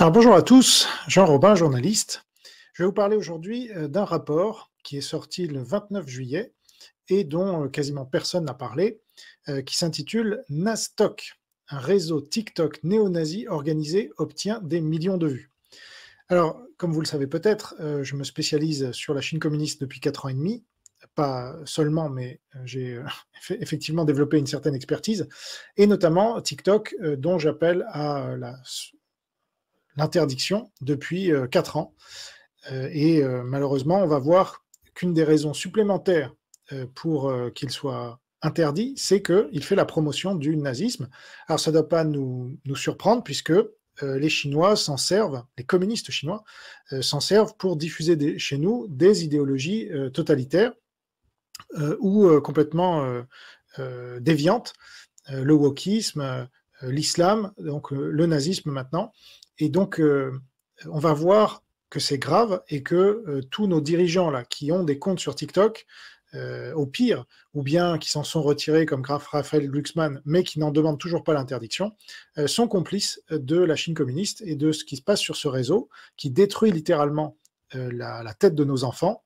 Alors bonjour à tous, Jean Robin, journaliste. Je vais vous parler aujourd'hui euh, d'un rapport qui est sorti le 29 juillet et dont euh, quasiment personne n'a parlé, euh, qui s'intitule Nastok, un réseau TikTok néo-nazi organisé obtient des millions de vues. Alors, comme vous le savez peut-être, je me spécialise sur la Chine communiste depuis 4 ans et demi, pas seulement, mais j'ai effectivement développé une certaine expertise, et notamment TikTok, dont j'appelle à la l'interdiction depuis euh, quatre ans. Euh, et euh, malheureusement, on va voir qu'une des raisons supplémentaires pour qu'il soit interdit, c'est qu'il fait la promotion du nazisme. Alors ça ne doit pas nous, surprendre puisque les Chinois s'en servent, les communistes chinois s'en servent pour diffuser chez nous des idéologies totalitaires ou complètement déviantes, le wokisme, l'islam, donc le nazisme maintenant. Et donc, euh, on va voir que c'est grave et que euh, tous nos dirigeants là, qui ont des comptes sur TikTok, euh, au pire, ou bien qui s'en sont retirés comme Raphaël Glucksmann, mais qui n'en demandent toujours pas l'interdiction, sont complices de la Chine communiste et de ce qui se passe sur ce réseau qui détruit littéralement la, tête de nos enfants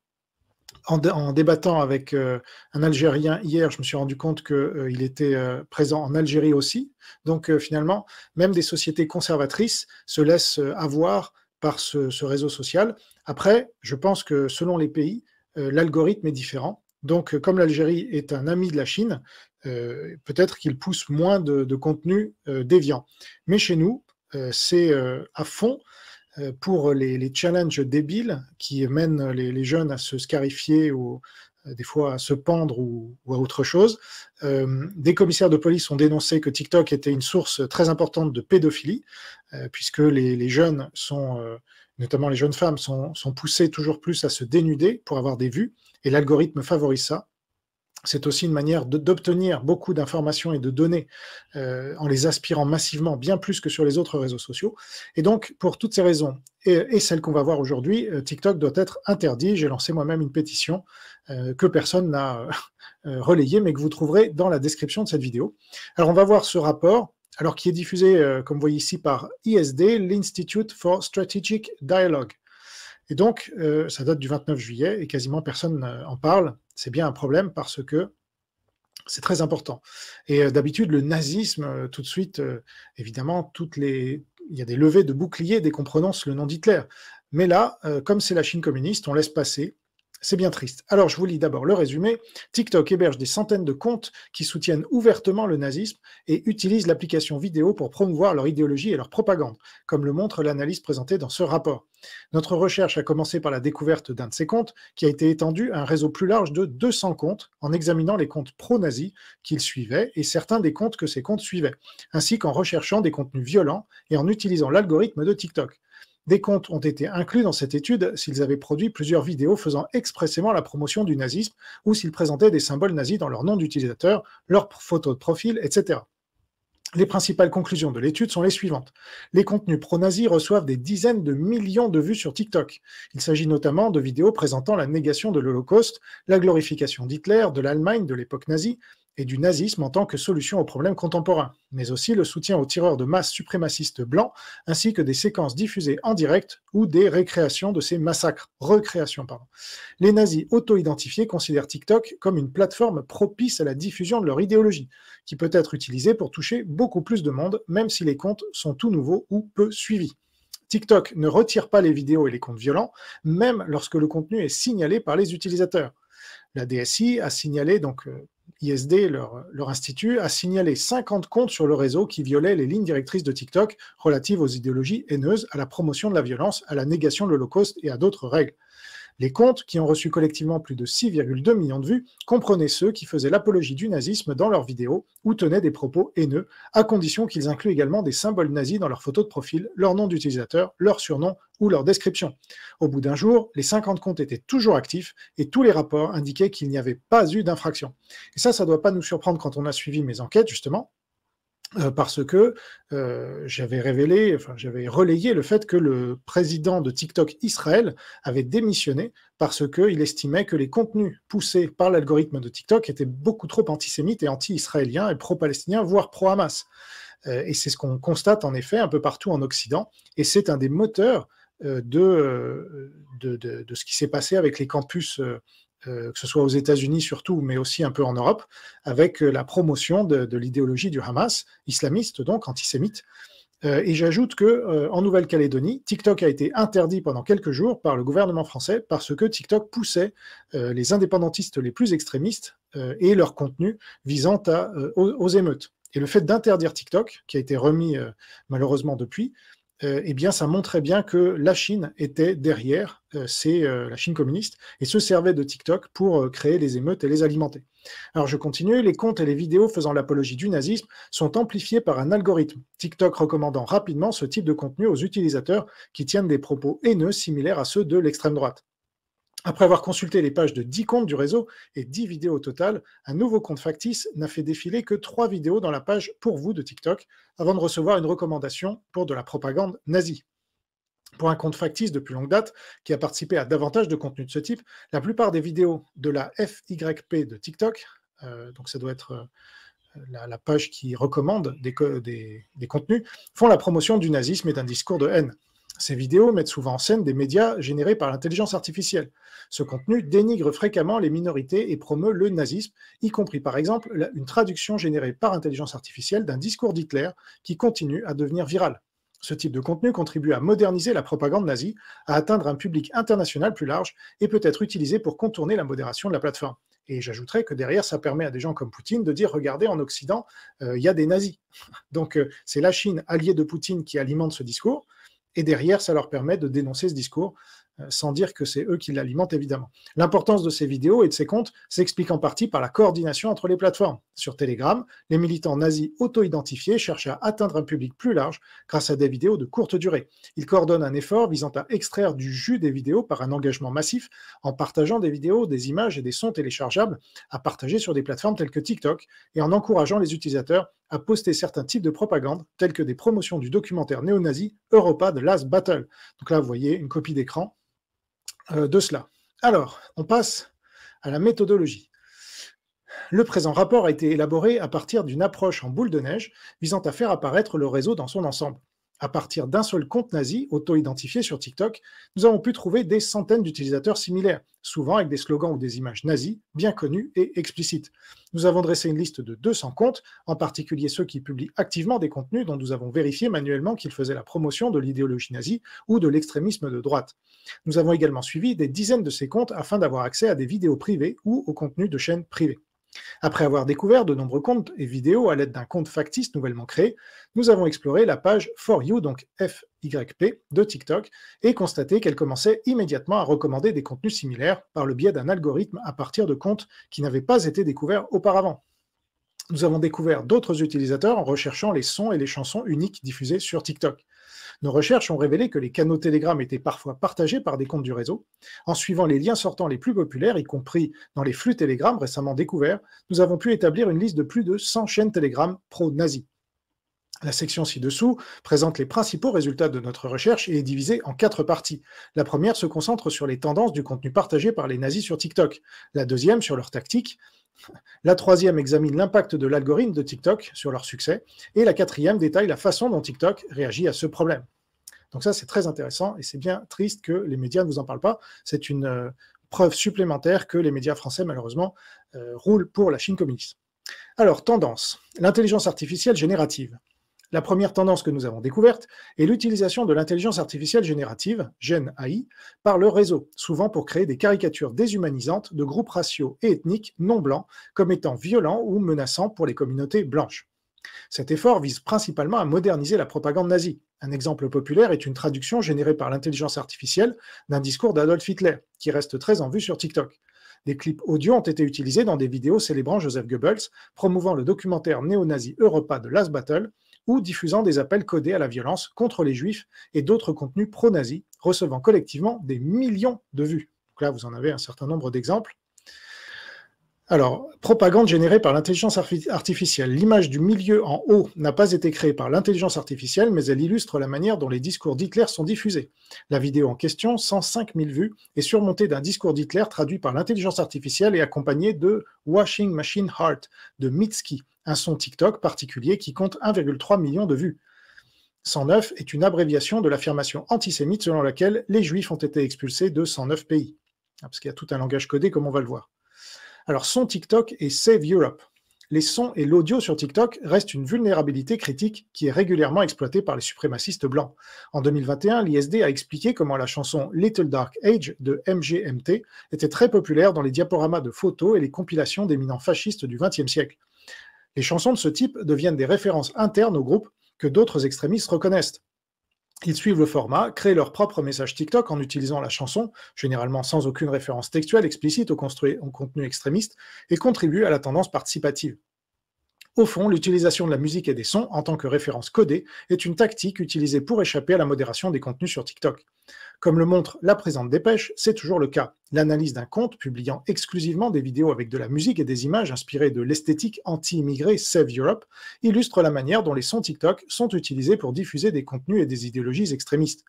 en, débattant avec euh, un Algérien hier, je me suis rendu compte qu'il euh, était euh, présent en Algérie aussi. Donc finalement, même des sociétés conservatrices se laissent avoir par ce, réseau social. Après, je pense que selon les pays, l'algorithme est différent. Donc comme l'Algérie est un ami de la Chine, peut-être qu'il pousse moins de, de contenu déviant. Mais chez nous, c'est à fond euh, pour les, challenges débiles qui mènent les, jeunes à se scarifier ou euh, des fois à se pendre ou, à autre chose. Euh, des commissaires de police ont dénoncé que TikTok était une source très importante de pédophilie, puisque les, jeunes sont, notamment les jeunes femmes, sont, sont poussées toujours plus à se dénuder pour avoir des vues, et l'algorithme favorise ça c'est aussi une manière d'obtenir beaucoup d'informations et de données euh, en les aspirant massivement, bien plus que sur les autres réseaux sociaux. Et donc, pour toutes ces raisons et, celles qu'on va voir aujourd'hui, euh, TikTok doit être interdit. J'ai lancé moi-même une pétition euh, que personne n'a relayée, mais que vous trouverez dans la description de cette vidéo. Alors, on va voir ce rapport, alors qui est diffusé, comme vous voyez ici, par ISD, l'Institute for Strategic Dialogue. Et donc, ça date du 29 juillet et quasiment personne en parle c'est bien un problème parce que c'est très important. Et euh, d'habitude, le nazisme, euh, tout de suite, euh, évidemment, toutes les... il y a des levées de boucliers dès qu'on prononce le nom d'Hitler. Mais là, comme c'est la Chine communiste, on laisse passer c'est bien triste. Alors je vous lis d'abord le résumé. TikTok héberge des centaines de comptes qui soutiennent ouvertement le nazisme et utilisent l'application vidéo pour promouvoir leur idéologie et leur propagande, comme le montre l'analyse présentée dans ce rapport. Notre recherche a commencé par la découverte d'un de ces comptes qui a été étendu à un réseau plus large de 200 comptes en examinant les comptes pro-nazis qu'ils suivaient et certains des comptes que ces comptes suivaient, ainsi qu'en recherchant des contenus violents et en utilisant l'algorithme de TikTok. Des comptes ont été inclus dans cette étude s'ils avaient produit plusieurs vidéos faisant expressément la promotion du nazisme ou s'ils présentaient des symboles nazis dans leur nom d'utilisateur, leurs photos de profil, etc. Les principales conclusions de l'étude sont les suivantes. Les contenus pro-nazis reçoivent des dizaines de millions de vues sur TikTok. Il s'agit notamment de vidéos présentant la négation de l'Holocauste, la glorification d'Hitler, de l'Allemagne, de l'époque nazie, et du nazisme en tant que solution aux problèmes contemporains, mais aussi le soutien aux tireurs de masse suprémacistes blancs, ainsi que des séquences diffusées en direct ou des récréations de ces massacres, recréations pardon. Les nazis auto-identifiés considèrent TikTok comme une plateforme propice à la diffusion de leur idéologie, qui peut être utilisée pour toucher beaucoup plus de monde, même si les comptes sont tout nouveaux ou peu suivis. TikTok ne retire pas les vidéos et les comptes violents, même lorsque le contenu est signalé par les utilisateurs. La DSI a signalé donc euh, ISD, leur, institut, a signalé 50 comptes sur le réseau qui violaient les lignes directrices de TikTok relatives aux idéologies haineuses, à la promotion de la violence, à la négation de l'Holocauste et à d'autres règles. Les comptes, qui ont reçu collectivement plus de 6,2 millions de vues, comprenaient ceux qui faisaient l'apologie du nazisme dans leurs vidéos ou tenaient des propos haineux, à condition qu'ils incluent également des symboles nazis dans leurs photos de profil, leur nom d'utilisateur, leur surnom ou leur description. Au bout d'un jour, les 50 comptes étaient toujours actifs et tous les rapports indiquaient qu'il n'y avait pas eu d'infraction. Et ça, ça ne doit pas nous surprendre quand on a suivi mes enquêtes, justement. Euh, parce que euh, j'avais révélé, enfin j'avais relayé le fait que le président de TikTok Israël avait démissionné parce qu'il estimait que les contenus poussés par l'algorithme de TikTok étaient beaucoup trop antisémites et anti-israéliens et pro-palestiniens, voire pro-Hamas. Euh, et c'est ce qu'on constate en effet un peu partout en Occident, et c'est un des moteurs de, de, de, ce qui s'est passé avec les campus euh, que ce soit aux États-Unis surtout, mais aussi un peu en Europe, avec euh, la promotion de, l'idéologie du Hamas, islamiste donc, antisémite. Euh, et j'ajoute que en Nouvelle-Calédonie, TikTok a été interdit pendant quelques jours par le gouvernement français parce que TikTok poussait les indépendantistes les plus extrémistes et leur contenu visant aux, émeutes. Et le fait d'interdire TikTok, qui a été remis malheureusement depuis, euh, eh bien, ça montrait bien que la Chine était derrière, euh, c'est euh, la Chine communiste, et se servait de TikTok pour créer les émeutes et les alimenter. Alors je continue, les comptes et les vidéos faisant l'apologie du nazisme sont amplifiés par un algorithme, TikTok recommandant rapidement ce type de contenu aux utilisateurs qui tiennent des propos haineux similaires à ceux de l'extrême droite. Après avoir consulté les pages de 10 comptes du réseau et 10 vidéos au total, un nouveau compte factice n'a fait défiler que 3 vidéos dans la page pour vous de TikTok avant de recevoir une recommandation pour de la propagande nazie. Pour un compte factice de plus longue date qui a participé à davantage de contenus de ce type, la plupart des vidéos de la FYP de TikTok, euh, donc ça doit être euh, la, page qui recommande des contenus, font la promotion du nazisme et d'un discours de haine. Ces vidéos mettent souvent en scène des médias générés par l'intelligence artificielle. Ce contenu dénigre fréquemment les minorités et promeut le nazisme, y compris par exemple une traduction générée par intelligence artificielle d'un discours d'Hitler qui continue à devenir viral. Ce type de contenu contribue à moderniser la propagande nazie, à atteindre un public international plus large et peut être utilisé pour contourner la modération de la plateforme. Et j'ajouterais que derrière, ça permet à des gens comme Poutine de dire, regardez, en Occident, euh, il y a des nazis. Donc euh, c'est la Chine, alliée de Poutine, qui alimente ce discours et derrière, ça leur permet de dénoncer ce discours euh, sans dire que c'est eux qui l'alimentent évidemment. L'importance de ces vidéos et de ces comptes s'explique en partie par la coordination entre les plateformes. Sur Telegram, les militants nazis auto-identifiés cherchent à atteindre un public plus large grâce à des vidéos de courte durée. Ils coordonnent un effort visant à extraire du jus des vidéos par un engagement massif en partageant des vidéos, des images et des sons téléchargeables à partager sur des plateformes telles que TikTok et en encourageant les utilisateurs à poster certains types de propagande, tels que des promotions du documentaire néo-nazi Europa de Last Battle. Donc là, vous voyez une copie d'écran euh, de cela. Alors, on passe à la méthodologie. Le présent rapport a été élaboré à partir d'une approche en boule de neige visant à faire apparaître le réseau dans son ensemble à partir d'un seul compte nazi auto-identifié sur TikTok, nous avons pu trouver des centaines d'utilisateurs similaires, souvent avec des slogans ou des images nazis bien connues et explicites. Nous avons dressé une liste de 200 comptes, en particulier ceux qui publient activement des contenus dont nous avons vérifié manuellement qu'ils faisaient la promotion de l'idéologie nazie ou de l'extrémisme de droite. Nous avons également suivi des dizaines de ces comptes afin d'avoir accès à des vidéos privées ou aux contenus de chaînes privées. Après avoir découvert de nombreux comptes et vidéos à l'aide d'un compte factice nouvellement créé, nous avons exploré la page For You, donc FYP, de TikTok et constaté qu'elle commençait immédiatement à recommander des contenus similaires par le biais d'un algorithme à partir de comptes qui n'avaient pas été découverts auparavant. Nous avons découvert d'autres utilisateurs en recherchant les sons et les chansons uniques diffusées sur TikTok. Nos recherches ont révélé que les canaux Telegram étaient parfois partagés par des comptes du réseau. En suivant les liens sortants les plus populaires, y compris dans les flux Telegram récemment découverts, nous avons pu établir une liste de plus de 100 chaînes Telegram pro-nazis. La section ci-dessous présente les principaux résultats de notre recherche et est divisée en quatre parties. La première se concentre sur les tendances du contenu partagé par les nazis sur TikTok, la deuxième sur leur tactique, la troisième examine l'impact de l'algorithme de TikTok sur leur succès, et la quatrième détaille la façon dont TikTok réagit à ce problème. Donc ça, c'est très intéressant et c'est bien triste que les médias ne vous en parlent pas. C'est une euh, preuve supplémentaire que les médias français, malheureusement, euh, roulent pour la Chine communiste. Alors, tendance. L'intelligence artificielle générative. La première tendance que nous avons découverte est l'utilisation de l'intelligence artificielle générative, Gen AI, par le réseau, souvent pour créer des caricatures déshumanisantes de groupes raciaux et ethniques non blancs comme étant violents ou menaçants pour les communautés blanches. Cet effort vise principalement à moderniser la propagande nazie. Un exemple populaire est une traduction générée par l'intelligence artificielle d'un discours d'Adolf Hitler, qui reste très en vue sur TikTok. Des clips audio ont été utilisés dans des vidéos célébrant Joseph Goebbels, promouvant le documentaire néo-nazi Europa de Last Battle, ou diffusant des appels codés à la violence contre les juifs et d'autres contenus pro-nazis, recevant collectivement des millions de vues. là, vous en avez un certain nombre d'exemples. Alors, propagande générée par l'intelligence artificielle. L'image du milieu en haut n'a pas été créée par l'intelligence artificielle, mais elle illustre la manière dont les discours d'Hitler sont diffusés. La vidéo en question, 105 000 vues, est surmontée d'un discours d'Hitler traduit par l'intelligence artificielle et accompagnée de Washing Machine Heart de Mitski, un son TikTok particulier qui compte 1,3 million de vues. 109 est une abréviation de l'affirmation antisémite selon laquelle les juifs ont été expulsés de 109 pays. Ah, parce qu'il y a tout un langage codé, comme on va le voir. Alors, son TikTok est Save Europe. Les sons et l'audio sur TikTok restent une vulnérabilité critique qui est régulièrement exploitée par les suprémacistes blancs. En 2021, l'ISD a expliqué comment la chanson Little Dark Age de MGMT était très populaire dans les diaporamas de photos et les compilations d'éminents fascistes du XXe siècle. Les chansons de ce type deviennent des références internes au groupe que d'autres extrémistes reconnaissent. Ils suivent le format, créent leur propre message TikTok en utilisant la chanson, généralement sans aucune référence textuelle explicite au, contenu extrémiste, et contribuent à la tendance participative. Au fond, l'utilisation de la musique et des sons en tant que référence codée est une tactique utilisée pour échapper à la modération des contenus sur TikTok. Comme le montre la présente dépêche, c'est toujours le cas. L'analyse d'un compte publiant exclusivement des vidéos avec de la musique et des images inspirées de l'esthétique anti-immigrée Save Europe illustre la manière dont les sons TikTok sont utilisés pour diffuser des contenus et des idéologies extrémistes.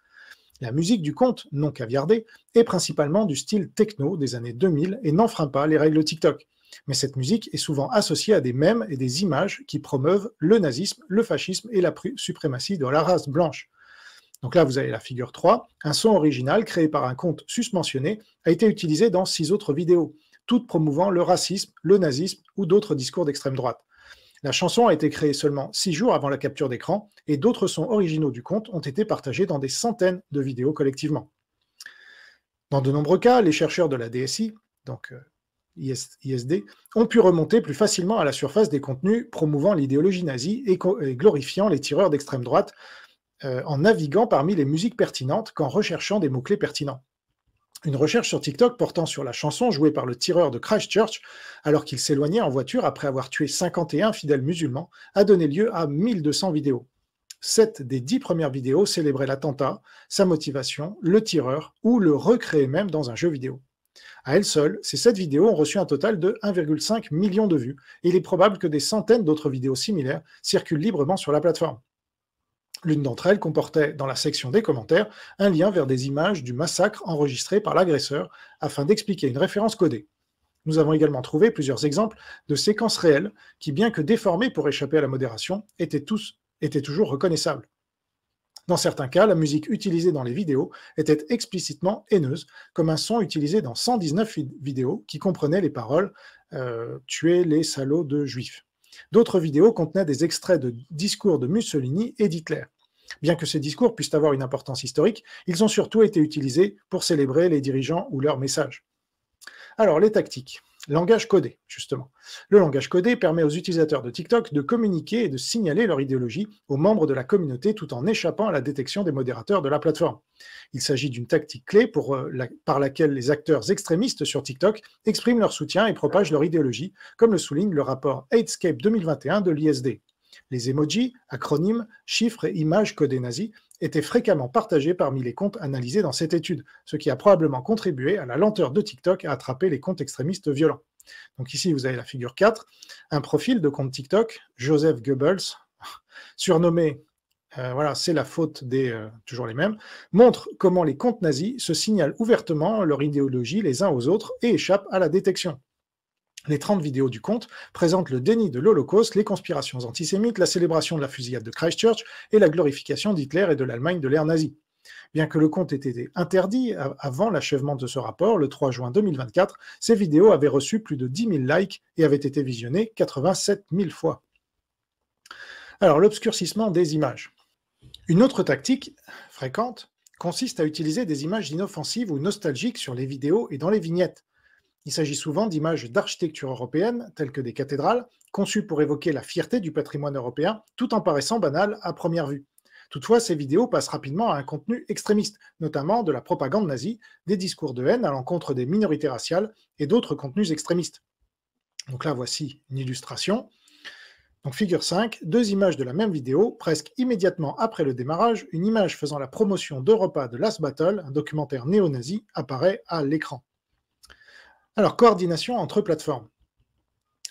La musique du compte, non caviardée, est principalement du style techno des années 2000 et n'enfreint pas les règles TikTok. Mais cette musique est souvent associée à des mèmes et des images qui promeuvent le nazisme, le fascisme et la suprématie de la race blanche. Donc là, vous avez la figure 3. Un son original créé par un compte suspensionné a été utilisé dans six autres vidéos, toutes promouvant le racisme, le nazisme ou d'autres discours d'extrême droite. La chanson a été créée seulement six jours avant la capture d'écran et d'autres sons originaux du compte ont été partagés dans des centaines de vidéos collectivement. Dans de nombreux cas, les chercheurs de la DSI, donc euh, ISD, ont pu remonter plus facilement à la surface des contenus promouvant l'idéologie nazie et glorifiant les tireurs d'extrême droite euh, en naviguant parmi les musiques pertinentes qu'en recherchant des mots-clés pertinents. Une recherche sur TikTok portant sur la chanson jouée par le tireur de Christchurch alors qu'il s'éloignait en voiture après avoir tué 51 fidèles musulmans a donné lieu à 1200 vidéos. Sept des dix premières vidéos célébraient l'attentat, sa motivation, le tireur ou le recréer même dans un jeu vidéo. À elles seules, ces sept vidéos ont reçu un total de 1,5 million de vues et il est probable que des centaines d'autres vidéos similaires circulent librement sur la plateforme. L'une d'entre elles comportait, dans la section des commentaires, un lien vers des images du massacre enregistré par l'agresseur afin d'expliquer une référence codée. Nous avons également trouvé plusieurs exemples de séquences réelles qui, bien que déformées pour échapper à la modération, étaient, tous, toujours reconnaissables. Dans certains cas, la musique utilisée dans les vidéos était explicitement haineuse, comme un son utilisé dans 119 vidéos qui comprenait les paroles euh, Tuez les salauds de juifs. D'autres vidéos contenaient des extraits de discours de Mussolini et d'Hitler. Bien que ces discours puissent avoir une importance historique, ils ont surtout été utilisés pour célébrer les dirigeants ou leurs messages. Alors, les tactiques. Langage codé, justement. Le langage codé permet aux utilisateurs de TikTok de communiquer et de signaler leur idéologie aux membres de la communauté tout en échappant à la détection des modérateurs de la plateforme. Il s'agit d'une tactique clé euh, par laquelle les acteurs extrémistes sur TikTok expriment leur soutien et propagent leur idéologie, comme le souligne le rapport Hatescape 2021 de l'ISD. Les emojis, acronymes, chiffres et images codés nazis était fréquemment partagé parmi les comptes analysés dans cette étude, ce qui a probablement contribué à la lenteur de TikTok à attraper les comptes extrémistes violents. Donc ici, vous avez la figure 4, un profil de compte TikTok, Joseph Goebbels, surnommé, euh, voilà, c'est la faute des euh, toujours les mêmes, montre comment les comptes nazis se signalent ouvertement leur idéologie les uns aux autres et échappent à la détection. Les 30 vidéos du compte présentent le déni de l'Holocauste, les conspirations antisémites, la célébration de la fusillade de Christchurch et la glorification d'Hitler et de l'Allemagne de l'ère nazie. Bien que le compte ait été interdit avant l'achèvement de ce rapport, le 3 juin 2024, ces vidéos avaient reçu plus de 10 000 likes et avaient été visionnées 87 000 fois. Alors, l'obscurcissement des images. Une autre tactique fréquente consiste à utiliser des images inoffensives ou nostalgiques sur les vidéos et dans les vignettes. Il s'agit souvent d'images d'architecture européenne, telles que des cathédrales, conçues pour évoquer la fierté du patrimoine européen, tout en paraissant banales à première vue. Toutefois, ces vidéos passent rapidement à un contenu extrémiste, notamment de la propagande nazie, des discours de haine à l'encontre des minorités raciales et d'autres contenus extrémistes. Donc là, voici une illustration. Donc figure 5, deux images de la même vidéo, presque immédiatement après le démarrage, une image faisant la promotion d'Europa de Last Battle, un documentaire néo-nazi, apparaît à l'écran. Alors, coordination entre plateformes.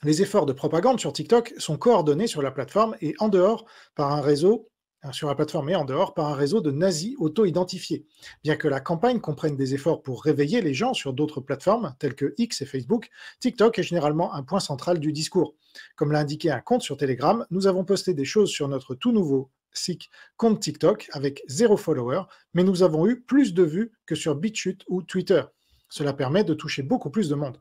Les efforts de propagande sur TikTok sont coordonnés sur la plateforme et en dehors par un réseau hein, sur la plateforme et en dehors par un réseau de nazis auto-identifiés. Bien que la campagne comprenne des efforts pour réveiller les gens sur d'autres plateformes telles que X et Facebook, TikTok est généralement un point central du discours. Comme l'a indiqué un compte sur Telegram, nous avons posté des choses sur notre tout nouveau SIC compte TikTok avec zéro follower, mais nous avons eu plus de vues que sur BitChute ou Twitter. Cela permet de toucher beaucoup plus de monde.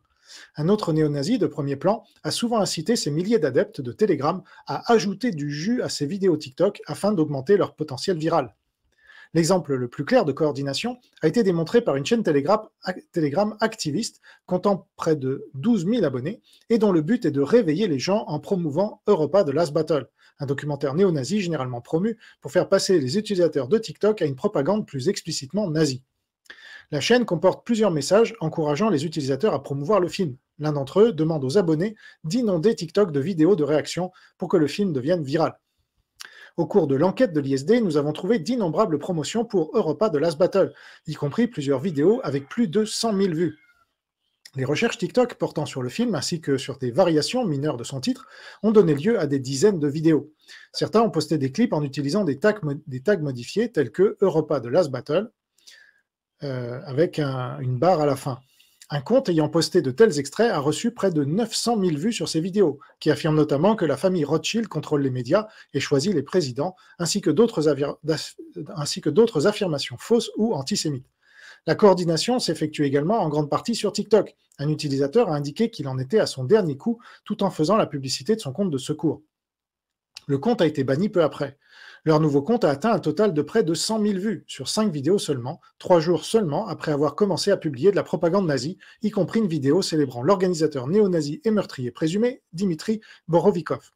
Un autre néo-nazi de premier plan a souvent incité ses milliers d'adeptes de Telegram à ajouter du jus à ses vidéos TikTok afin d'augmenter leur potentiel viral. L'exemple le plus clair de coordination a été démontré par une chaîne Telegram activiste comptant près de 12 000 abonnés et dont le but est de réveiller les gens en promouvant Europa The Last Battle, un documentaire néo-nazi généralement promu pour faire passer les utilisateurs de TikTok à une propagande plus explicitement nazie. La chaîne comporte plusieurs messages encourageant les utilisateurs à promouvoir le film. L'un d'entre eux demande aux abonnés d'inonder TikTok de vidéos de réaction pour que le film devienne viral. Au cours de l'enquête de l'ISD, nous avons trouvé d'innombrables promotions pour Europa de Last Battle, y compris plusieurs vidéos avec plus de 100 000 vues. Les recherches TikTok portant sur le film ainsi que sur des variations mineures de son titre ont donné lieu à des dizaines de vidéos. Certains ont posté des clips en utilisant des tags, modifiés tels que Europa de Last Battle, euh, avec une barre à la fin. Un compte ayant posté de tels extraits a reçu près de 900 000 vues sur ses vidéos, qui affirme notamment que la famille Rothschild contrôle les médias et choisit les présidents, ainsi que d'autres affirmations fausses ou antisémites. La coordination s'effectue également en grande partie sur TikTok. Un utilisateur a indiqué qu'il en était à son dernier coup tout en faisant la publicité de son compte de secours. Le compte a été banni peu après. Leur nouveau compte a atteint un total de près de 100 000 vues sur 5 vidéos seulement, 3 jours seulement après avoir commencé à publier de la propagande nazie, y compris une vidéo célébrant l'organisateur néo-nazi et meurtrier présumé, Dimitri Borovikov.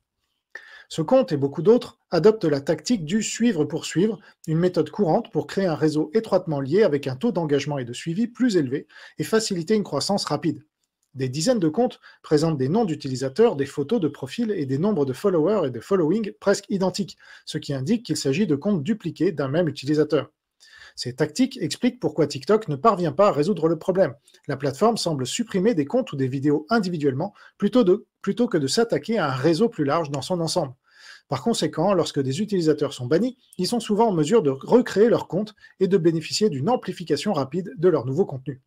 Ce compte et beaucoup d'autres adoptent la tactique du suivre pour suivre, une méthode courante pour créer un réseau étroitement lié avec un taux d'engagement et de suivi plus élevé et faciliter une croissance rapide des dizaines de comptes présentent des noms d'utilisateurs, des photos de profils et des nombres de followers et de following presque identiques, ce qui indique qu'il s'agit de comptes dupliqués d'un même utilisateur. Ces tactiques expliquent pourquoi TikTok ne parvient pas à résoudre le problème. La plateforme semble supprimer des comptes ou des vidéos individuellement plutôt, plutôt que de s'attaquer à un réseau plus large dans son ensemble. Par conséquent, lorsque des utilisateurs sont bannis, ils sont souvent en mesure de recréer leur compte et de bénéficier d'une amplification rapide de leur nouveau contenu.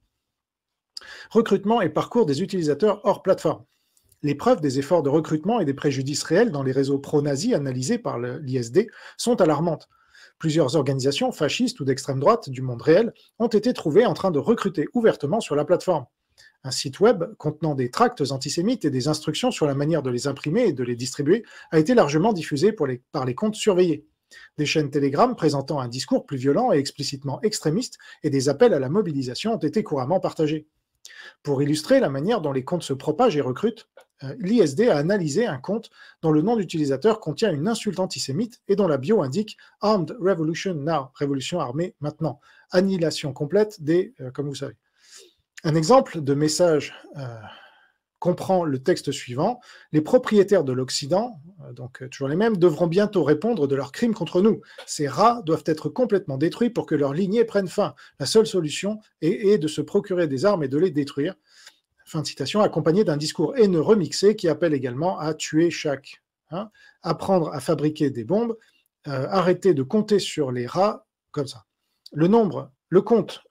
Recrutement et parcours des utilisateurs hors plateforme. Les preuves des efforts de recrutement et des préjudices réels dans les réseaux pro-nazis analysés par l'ISD sont alarmantes. Plusieurs organisations fascistes ou d'extrême droite du monde réel ont été trouvées en train de recruter ouvertement sur la plateforme. Un site web contenant des tracts antisémites et des instructions sur la manière de les imprimer et de les distribuer a été largement diffusé par les comptes surveillés. Des chaînes Telegram présentant un discours plus violent et explicitement extrémiste et des appels à la mobilisation ont été couramment partagés. Pour illustrer la manière dont les comptes se propagent et recrutent, euh, l'ISD a analysé un compte dont le nom d'utilisateur contient une insulte antisémite et dont la bio indique Armed Revolution Now, révolution armée maintenant, annihilation complète des, euh, comme vous savez. Un exemple de message euh, comprend le texte suivant, les propriétaires de l'Occident, euh, donc euh, toujours les mêmes, devront bientôt répondre de leurs crimes contre nous. Ces rats doivent être complètement détruits pour que leur lignée prenne fin. La seule solution est, de se procurer des armes et de les détruire. Fin de citation, accompagnée d'un discours haineux remixé qui appelle également à tuer chaque. Hein, apprendre à fabriquer des bombes, euh, arrêter de compter sur les rats, comme ça. Le nombre, le compte,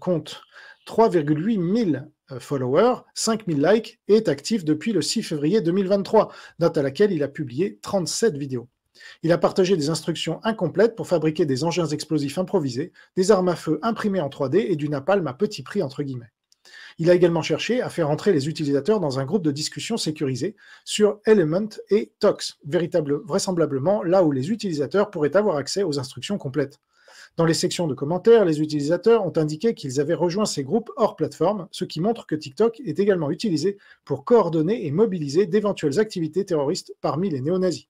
compte 3,8 000 euh, follower, 5000 likes et est actif depuis le 6 février 2023, date à laquelle il a publié 37 vidéos. Il a partagé des instructions incomplètes pour fabriquer des engins explosifs improvisés, des armes à feu imprimées en 3D et du napalm à petit prix entre guillemets. Il a également cherché à faire entrer les utilisateurs dans un groupe de discussion sécurisé sur Element et Tox, véritable, vraisemblablement là où les utilisateurs pourraient avoir accès aux instructions complètes. Dans les sections de commentaires, les utilisateurs ont indiqué qu'ils avaient rejoint ces groupes hors plateforme, ce qui montre que TikTok est également utilisé pour coordonner et mobiliser d'éventuelles activités terroristes parmi les néo-nazis.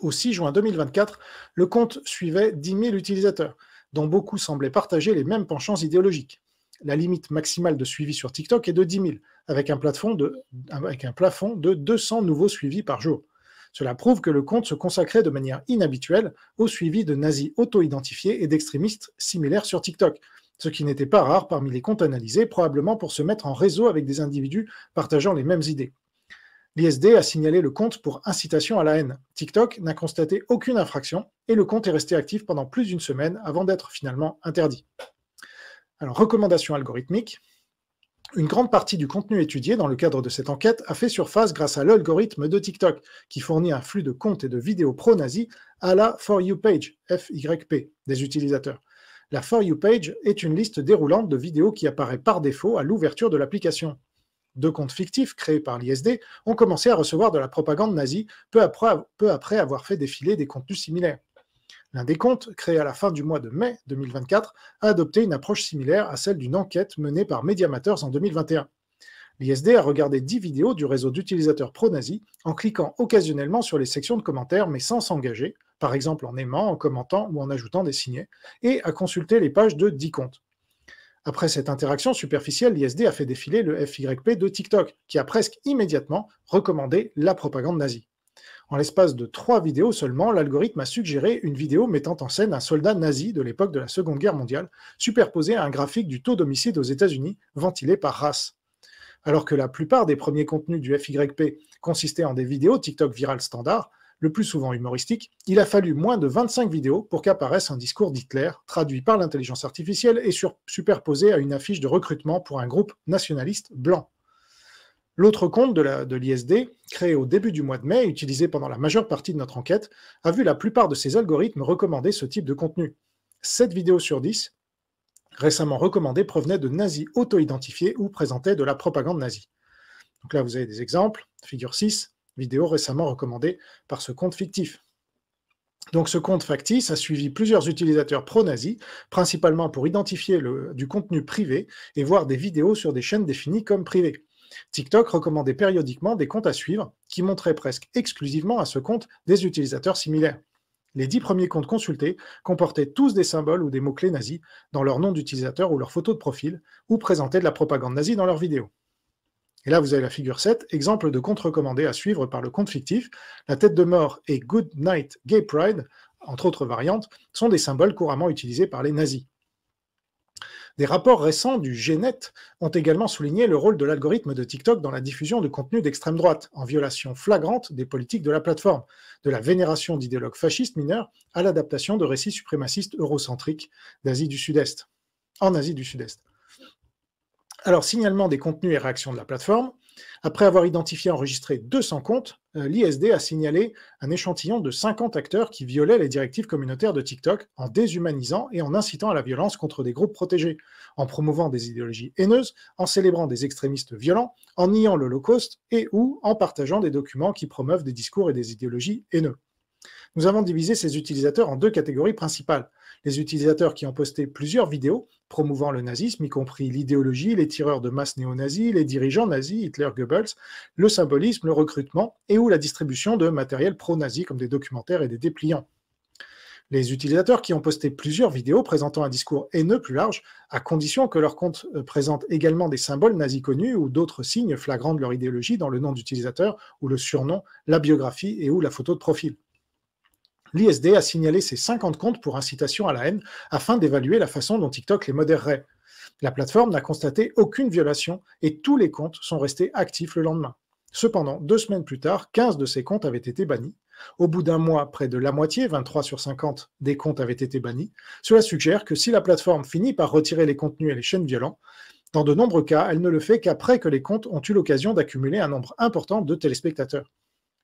Au 6 juin 2024, le compte suivait 10 000 utilisateurs, dont beaucoup semblaient partager les mêmes penchants idéologiques. La limite maximale de suivi sur TikTok est de 10 000, avec un plafond de, avec un plafond de 200 nouveaux suivis par jour. Cela prouve que le compte se consacrait de manière inhabituelle au suivi de nazis auto-identifiés et d'extrémistes similaires sur TikTok, ce qui n'était pas rare parmi les comptes analysés, probablement pour se mettre en réseau avec des individus partageant les mêmes idées. L'ISD a signalé le compte pour incitation à la haine. TikTok n'a constaté aucune infraction et le compte est resté actif pendant plus d'une semaine avant d'être finalement interdit. Alors, recommandation algorithmique, une grande partie du contenu étudié dans le cadre de cette enquête a fait surface grâce à l'algorithme de TikTok, qui fournit un flux de comptes et de vidéos pro-nazis à la For You Page, FYP, des utilisateurs. La For You Page est une liste déroulante de vidéos qui apparaît par défaut à l'ouverture de l'application. Deux comptes fictifs créés par l'ISD ont commencé à recevoir de la propagande nazie peu après, peu après avoir fait défiler des contenus similaires. L'un des comptes, créé à la fin du mois de mai 2024, a adopté une approche similaire à celle d'une enquête menée par Mediamateurs en 2021. L'ISD a regardé 10 vidéos du réseau d'utilisateurs pro-nazis en cliquant occasionnellement sur les sections de commentaires mais sans s'engager, par exemple en aimant, en commentant ou en ajoutant des signets, et a consulté les pages de 10 comptes. Après cette interaction superficielle, l'ISD a fait défiler le FYP de TikTok, qui a presque immédiatement recommandé la propagande nazie. En l'espace de trois vidéos seulement, l'algorithme a suggéré une vidéo mettant en scène un soldat nazi de l'époque de la Seconde Guerre mondiale, superposé à un graphique du taux d'homicide aux États-Unis, ventilé par race. Alors que la plupart des premiers contenus du FYP consistaient en des vidéos TikTok virales standard, le plus souvent humoristiques, il a fallu moins de 25 vidéos pour qu'apparaisse un discours d'Hitler, traduit par l'intelligence artificielle et superposé à une affiche de recrutement pour un groupe nationaliste blanc. L'autre compte de l'ISD, créé au début du mois de mai, utilisé pendant la majeure partie de notre enquête, a vu la plupart de ses algorithmes recommander ce type de contenu. 7 vidéos sur 10 récemment recommandées provenaient de nazis auto-identifiés ou présentaient de la propagande nazie. Donc là, vous avez des exemples. Figure 6, vidéo récemment recommandée par ce compte fictif. Donc ce compte factice a suivi plusieurs utilisateurs pro-nazis, principalement pour identifier du contenu privé et voir des vidéos sur des chaînes définies comme privées. TikTok recommandait périodiquement des comptes à suivre qui montraient presque exclusivement à ce compte des utilisateurs similaires. Les dix premiers comptes consultés comportaient tous des symboles ou des mots-clés nazis dans leur nom d'utilisateur ou leur photo de profil, ou présentaient de la propagande nazie dans leurs vidéos. Et là, vous avez la figure 7, exemple de compte recommandé à suivre par le compte fictif. La tête de mort et Good Night Gay Pride, entre autres variantes, sont des symboles couramment utilisés par les nazis. Des rapports récents du GNET ont également souligné le rôle de l'algorithme de TikTok dans la diffusion de contenus d'extrême droite, en violation flagrante des politiques de la plateforme, de la vénération d'idéologues fascistes mineurs à l'adaptation de récits suprémacistes eurocentriques d'Asie du Sud-Est, en Asie du Sud-Est. Alors, signalement des contenus et réactions de la plateforme. Après avoir identifié et enregistré 200 comptes, euh, l'ISD a signalé un échantillon de 50 acteurs qui violaient les directives communautaires de TikTok en déshumanisant et en incitant à la violence contre des groupes protégés, en promouvant des idéologies haineuses, en célébrant des extrémistes violents, en niant l'Holocauste et ou en partageant des documents qui promeuvent des discours et des idéologies haineux. Nous avons divisé ces utilisateurs en deux catégories principales, les utilisateurs qui ont posté plusieurs vidéos promouvant le nazisme, y compris l'idéologie, les tireurs de masse néo-nazis, les dirigeants nazis, Hitler, Goebbels, le symbolisme, le recrutement et ou la distribution de matériel pro-nazi comme des documentaires et des dépliants. Les utilisateurs qui ont posté plusieurs vidéos présentant un discours haineux plus large, à condition que leur compte euh, présente également des symboles nazis connus ou d'autres signes flagrants de leur idéologie dans le nom d'utilisateur ou le surnom, la biographie et ou la photo de profil l'ISD a signalé ses 50 comptes pour incitation à la haine afin d'évaluer la façon dont TikTok les modérerait. La plateforme n'a constaté aucune violation et tous les comptes sont restés actifs le lendemain. Cependant, deux semaines plus tard, 15 de ces comptes avaient été bannis. Au bout d'un mois, près de la moitié, 23 sur 50 des comptes avaient été bannis. Cela suggère que si la plateforme finit par retirer les contenus et les chaînes violents, dans de nombreux cas, elle ne le fait qu'après que les comptes ont eu l'occasion d'accumuler un nombre important de téléspectateurs.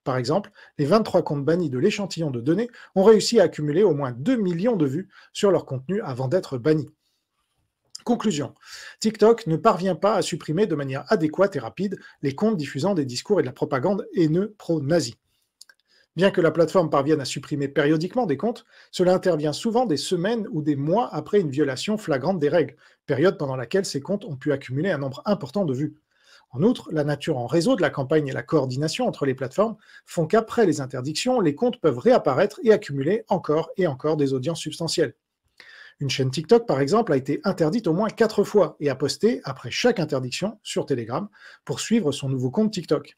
Par exemple, les 23 comptes bannis de l'échantillon de données ont réussi à accumuler au moins 2 millions de vues sur leur contenu avant d'être bannis. Conclusion. TikTok ne parvient pas à supprimer de manière adéquate et rapide les comptes diffusant des discours et de la propagande haineux pro-nazi. Bien que la plateforme parvienne à supprimer périodiquement des comptes, cela intervient souvent des semaines ou des mois après une violation flagrante des règles, période pendant laquelle ces comptes ont pu accumuler un nombre important de vues. En outre, la nature en réseau de la campagne et la coordination entre les plateformes font qu'après les interdictions, les comptes peuvent réapparaître et accumuler encore et encore des audiences substantielles. Une chaîne TikTok, par exemple, a été interdite au moins quatre fois et a posté, après chaque interdiction, sur Telegram pour suivre son nouveau compte TikTok.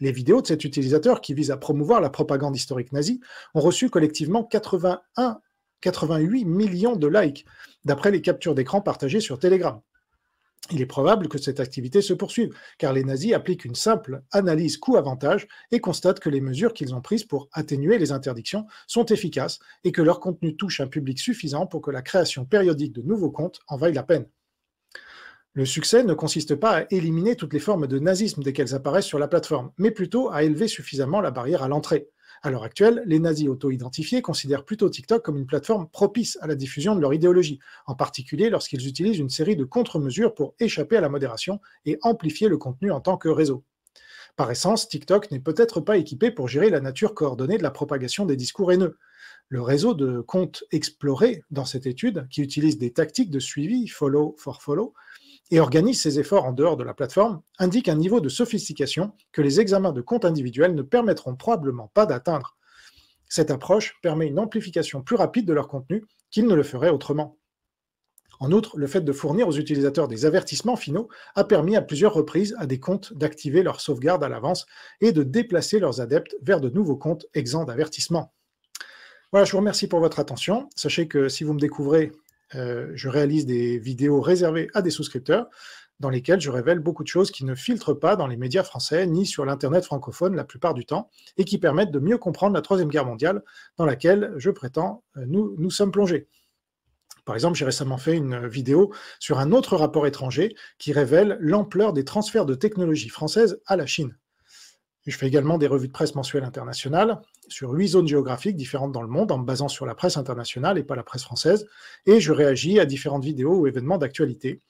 Les vidéos de cet utilisateur, qui vise à promouvoir la propagande historique nazie, ont reçu collectivement 81, 88 millions de likes, d'après les captures d'écran partagées sur Telegram. Il est probable que cette activité se poursuive, car les nazis appliquent une simple analyse coût-avantage et constatent que les mesures qu'ils ont prises pour atténuer les interdictions sont efficaces et que leur contenu touche un public suffisant pour que la création périodique de nouveaux comptes en vaille la peine. Le succès ne consiste pas à éliminer toutes les formes de nazisme dès qu'elles apparaissent sur la plateforme, mais plutôt à élever suffisamment la barrière à l'entrée. À l'heure actuelle, les nazis auto-identifiés considèrent plutôt TikTok comme une plateforme propice à la diffusion de leur idéologie, en particulier lorsqu'ils utilisent une série de contre-mesures pour échapper à la modération et amplifier le contenu en tant que réseau. Par essence, TikTok n'est peut-être pas équipé pour gérer la nature coordonnée de la propagation des discours haineux. Le réseau de comptes explorés dans cette étude, qui utilise des tactiques de suivi follow for follow, et organise ses efforts en dehors de la plateforme indique un niveau de sophistication que les examens de comptes individuels ne permettront probablement pas d'atteindre. Cette approche permet une amplification plus rapide de leur contenu qu'ils ne le feraient autrement. En outre, le fait de fournir aux utilisateurs des avertissements finaux a permis à plusieurs reprises à des comptes d'activer leur sauvegarde à l'avance et de déplacer leurs adeptes vers de nouveaux comptes exempts d'avertissement. Voilà, je vous remercie pour votre attention. Sachez que si vous me découvrez, euh, je réalise des vidéos réservées à des souscripteurs dans lesquelles je révèle beaucoup de choses qui ne filtrent pas dans les médias français ni sur l'Internet francophone la plupart du temps et qui permettent de mieux comprendre la Troisième Guerre mondiale dans laquelle, je prétends, euh, nous, nous sommes plongés. Par exemple, j'ai récemment fait une vidéo sur un autre rapport étranger qui révèle l'ampleur des transferts de technologie française à la Chine je fais également des revues de presse mensuelles internationales sur huit zones géographiques différentes dans le monde en me basant sur la presse internationale et pas la presse française. Et je réagis à différentes vidéos ou événements d'actualité.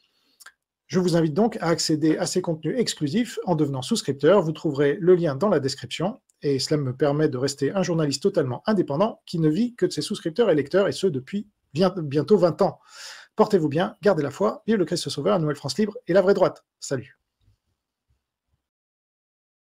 Je vous invite donc à accéder à ces contenus exclusifs en devenant souscripteur. Vous trouverez le lien dans la description. Et cela me permet de rester un journaliste totalement indépendant qui ne vit que de ses souscripteurs et lecteurs, et ce depuis bientôt 20 ans. Portez-vous bien, gardez la foi, vive le Christ Sauveur, Nouvelle France Libre et la vraie droite. Salut